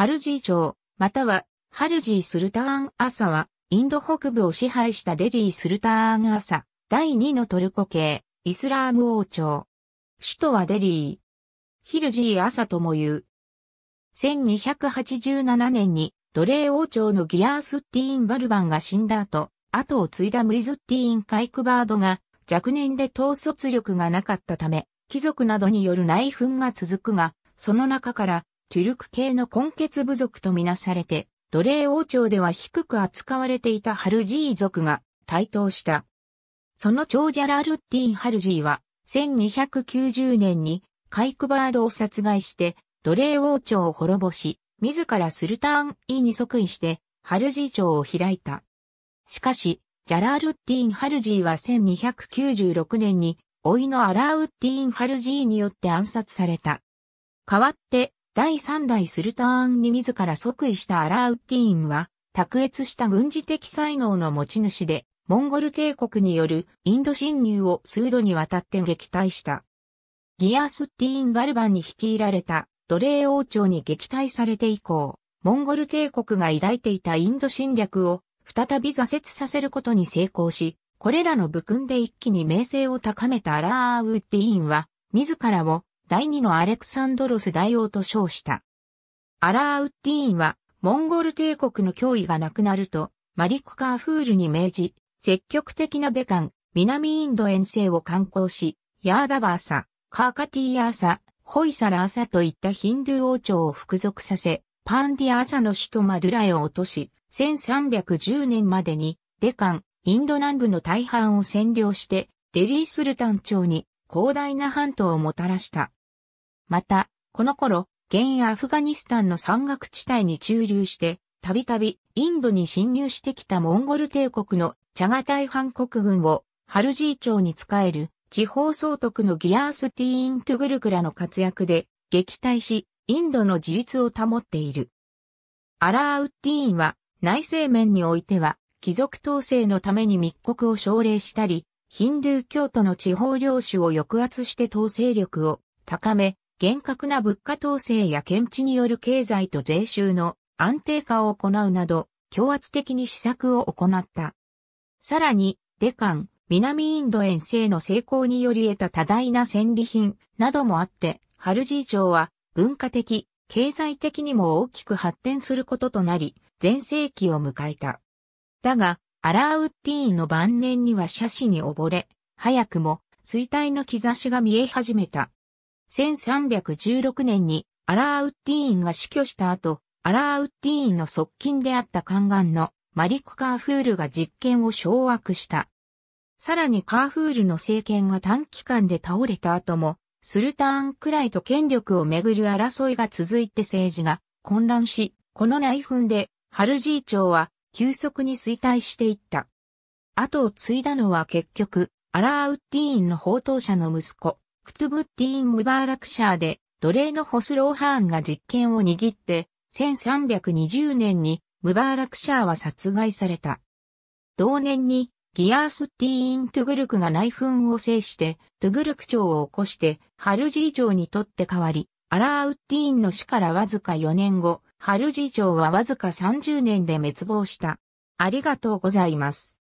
ハルジー朝、または、ハルジースルターン朝は、インド北部を支配したデリースルターン朝、第2のトルコ系、イスラーム王朝。首都はデリー。ヒルジー朝とも言う。1287年に、奴隷王朝のギアースッティーン・バルバンが死んだ後、後を継いだムイズッティーン・カイクバードが、若年で統率力がなかったため、貴族などによる内紛が続くが、その中からトゥルク系の根血部族とみなされて、奴隷王朝では低く扱われていたハルジー族が台頭した。その長ジャラルッティン・ハルジーは、1290年にカイクバードを殺害して、奴隷王朝を滅ぼし、自らスルターン・イに即位して、ハルジー朝を開いた。しかし、ジャラールッティン・ハルジーは1296年に、老いのアラーウッティン・ハルジーによって暗殺された。代わって、第3代スルターンに自ら即位したアラーウッディーンは、卓越した軍事的才能の持ち主で、モンゴル帝国によるインド侵入を数度にわたって撃退した。ギアスッディーン・バルバンに率いられた奴隷王朝に撃退されて以降、モンゴル帝国が抱いていたインド侵略を再び挫折させることに成功し、これらの武勲で一気に名声を高めたアラーウッディーンは、自らを第二のアレクサンドロス大王と称した。アラーウッディーンは、モンゴル帝国の脅威がなくなると、マリク・カーフールに命じ、積極的なデカン、南インド遠征を観光し、ヤーダバーサ、カーカティーアーサ、ホイサラーサといったヒンドゥー王朝を服属させ、パンディアーサの首都マドゥラへ落とし、1310年までに、デカン、インド南部の大半を占領して、デリースルタン朝に広大な半島をもたらした。また、この頃、現アフガニスタンの山岳地帯に駐留して、たびたびインドに侵入してきたモンゴル帝国のチャガタイン国軍をハルジー朝に仕える地方総督のギアースティーン・トゥグルクラの活躍で撃退し、インドの自立を保っている。アラーウッディーンは内政面においては貴族統制のために密告を奨励したり、ヒンドゥー教徒の地方領主を抑圧して統制力を高め、厳格な物価統制や検地による経済と税収の安定化を行うなど、強圧的に施策を行った。さらに、デカン、南インド遠征の成功により得た多大な戦利品などもあって、ハルジー朝は文化的、経済的にも大きく発展することとなり、全盛期を迎えた。だが、アラーウッティーンの晩年には斜視に溺れ、早くも衰退の兆しが見え始めた。1316年にアラーウッディーンが死去した後、アラーウッディーンの側近であった宦官のマリク・カーフールが実権を掌握した。さらにカーフールの政権が短期間で倒れた後も、スルターンくらいと権力をめぐる争いが続いて政治が混乱し、この内紛でハルジー朝は急速に衰退していった。後を継いだのは結局、アラーウッディーンの報道者の息子、クトゥブッティーン・ムバーラクシャーで、奴隷のホスローハーンが実権を握って、1320年にムバーラクシャーは殺害された。同年にギアースティーン・トゥグルクが内紛を制して、トゥグルク朝を起こして、ハルジー朝にとって代わり、アラーウッティーンの死からわずか4年後、ハルジー朝はわずか30年で滅亡した。ありがとうございます。